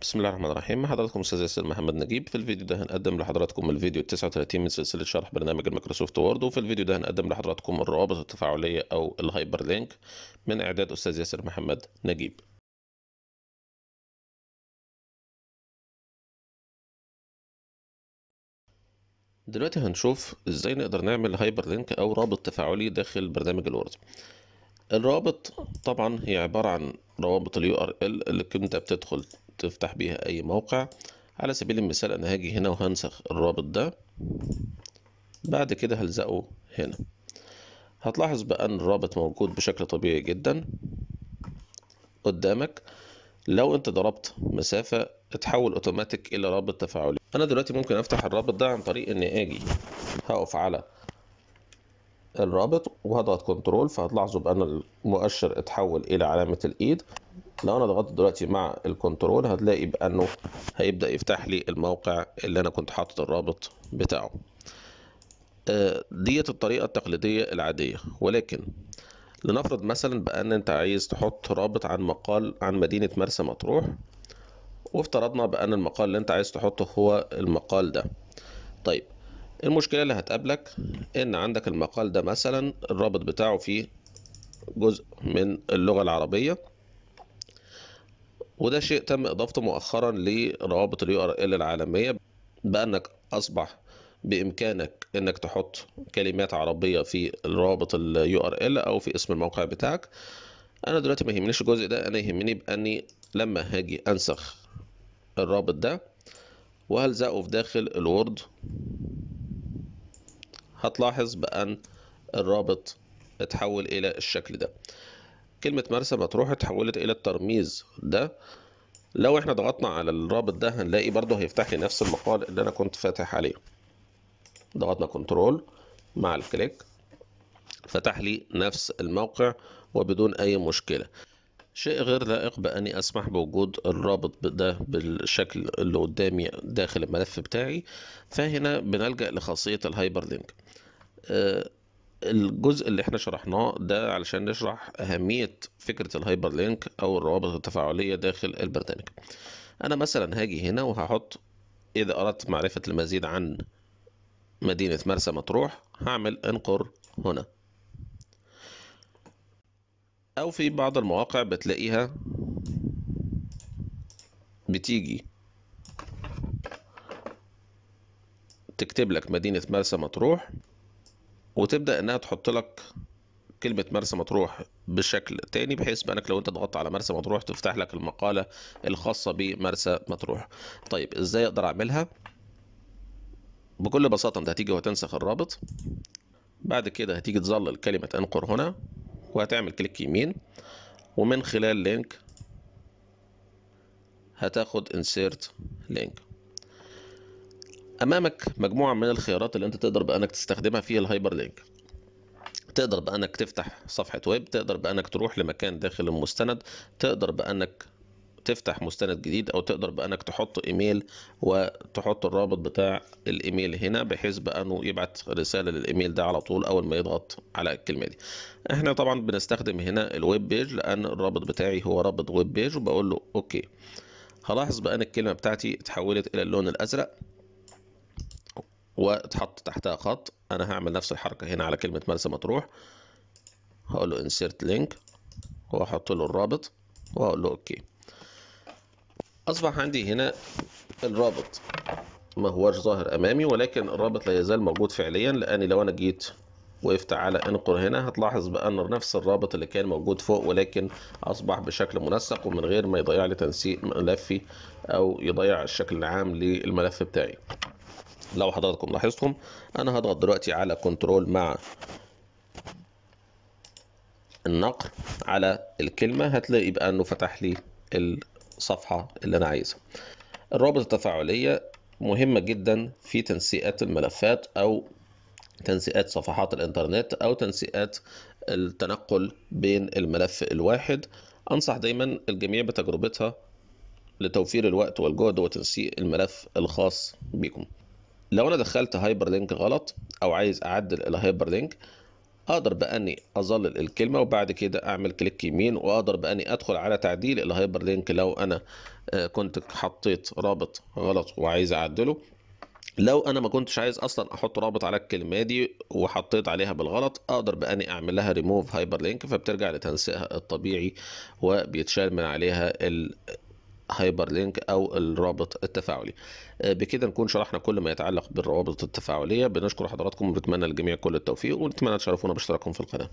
بسم الله الرحمن الرحيم مع حضراتكم استاذ ياسر محمد نجيب في الفيديو ده هنقدم لحضراتكم الفيديو 39 من سلسله شرح برنامج المايكروسوفت وورد وفي الفيديو ده هنقدم لحضراتكم الروابط التفاعليه او الهايبر لينك من اعداد استاذ ياسر محمد نجيب دلوقتي هنشوف ازاي نقدر نعمل هايبر لينك او رابط تفاعلي داخل برنامج الوورد الرابط طبعا هي عباره عن روابط اليو ار ال اللي انت بتدخل تفتح بيها اي موقع على سبيل المثال انا هاجي هنا وهنسخ الرابط ده بعد كده هلزقه هنا هتلاحظ بأن الرابط موجود بشكل طبيعي جدا قدامك لو انت ضربت مسافة اتحول اوتوماتيك الى رابط تفاعلي انا دلوقتي ممكن افتح الرابط ده عن طريق اني اجي هقف على الرابط وهضغط كنترول فهتلاحظوا بان المؤشر اتحول الى علامه الايد لو انا ضغطت دلوقتي مع الكنترول هتلاقي بانه هيبدا يفتح لي الموقع اللي انا كنت حاطط الرابط بتاعه آه، ديت الطريقه التقليديه العاديه ولكن لنفرض مثلا بان انت عايز تحط رابط عن مقال عن مدينه مرسى مطروح وافترضنا بان المقال اللي انت عايز تحطه هو المقال ده طيب المشكلة اللي هتقابلك إن عندك المقال ده مثلا الرابط بتاعه فيه جزء من اللغة العربية وده شيء تم إضافته مؤخرا لروابط اليو ار ال العالمية بأنك أصبح بإمكانك إنك تحط كلمات عربية في الروابط اليو ار ال أو في اسم الموقع بتاعك أنا دلوقتي ما يهمنيش الجزء ده أنا يهمني بأني لما هاجي أنسخ الرابط ده وهلزقه في داخل الوورد هتلاحظ بأن الرابط اتحول إلى الشكل ده كلمة مرسى مطروح اتحولت إلى الترميز ده لو احنا ضغطنا على الرابط ده هنلاقي برضه هيفتح لي نفس المقال اللي أنا كنت فاتح عليه ضغطنا كنترول مع الكليك فتح لي نفس الموقع وبدون أي مشكلة شيء غير لائق بأني أسمح بوجود الرابط ده بالشكل اللي قدامي داخل الملف بتاعي فهنا بنلجأ لخاصية الهايبر لينك آه، الجزء اللي احنا شرحناه ده علشان نشرح أهمية فكرة الهايبر لينك أو الروابط التفاعلية داخل البرنامج أنا مثلا هاجي هنا وهحط إذا أردت معرفة المزيد عن مدينة مرسى مطروح هعمل انقر هنا أو في بعض المواقع بتلاقيها بتيجي تكتب لك مدينة مرسى مطروح وتبدأ إنها تحط لك كلمة مرسى مطروح بشكل تاني بحيث بأنك لو أنت ضغطت على مرسى مطروح تفتح لك المقالة الخاصة بمرسى مطروح طيب إزاي أقدر أعملها بكل بساطة أنت هتيجي وتنسخ الرابط بعد كده هتيجي تظلل كلمة أنقر هنا وهتعمل كليك يمين ومن خلال لينك هتاخد انسيرت لينك امامك مجموعه من الخيارات اللي انت تقدر بانك تستخدمها في الهايبر لينك تقدر بانك تفتح صفحه ويب تقدر بانك تروح لمكان داخل المستند تقدر بانك تفتح مستند جديد او تقدر بانك تحط ايميل وتحط الرابط بتاع الايميل هنا بحيث بانه يبعت رساله للايميل ده على طول اول ما يضغط على الكلمه دي احنا طبعا بنستخدم هنا الويب بيج لان الرابط بتاعي هو رابط ويب بيج وبقول له اوكي هلاحظ بان الكلمه بتاعتي اتحولت الى اللون الازرق واتحط تحتها خط انا هعمل نفس الحركه هنا على كلمه مرسى مطروح هقول له انسرت لينك واحط له الرابط واقول له اوكي أصبح عندي هنا الرابط ما هوش ظاهر أمامي ولكن الرابط لا يزال موجود فعليا لأني لو أنا جيت وقفت على انقر هنا هتلاحظ بأن نفس الرابط اللي كان موجود فوق ولكن أصبح بشكل منسق ومن غير ما يضيع لي تنسيق ملفي أو يضيع الشكل العام للملف بتاعي لو حضراتكم لاحظتم أنا هضغط دلوقتي على كنترول مع النقر على الكلمة هتلاقي بأنه فتح لي الصفحة اللي أنا عايزها الروابط التفاعلية مهمة جدا في تنسيقات الملفات أو تنسيقات صفحات الإنترنت أو تنسيقات التنقل بين الملف الواحد أنصح دايما الجميع بتجربتها لتوفير الوقت والجهد وتنسيق الملف الخاص بكم لو أنا دخلت هايبر لينك غلط أو عايز أعدل الى هايبر لينك اقدر باني اظلل الكلمه وبعد كده اعمل كليك يمين واقدر باني ادخل على تعديل الهايبر لينك لو انا آه، كنت حطيت رابط غلط وعايز اعدله لو انا ما كنتش عايز اصلا احط رابط على الكلمه دي وحطيت عليها بالغلط اقدر باني اعمل لها ريموف هايبر لينك فبترجع لتنسيقها الطبيعي وبيتشال من عليها ال هايبر لينك او الرابط التفاعلي آه، بكده نكون شرحنا كل ما يتعلق بالروابط التفاعلية بنشكر حضراتكم ونتمنى للجميع كل التوفيق ونتمنى تشرفونا باشتراككم في القناة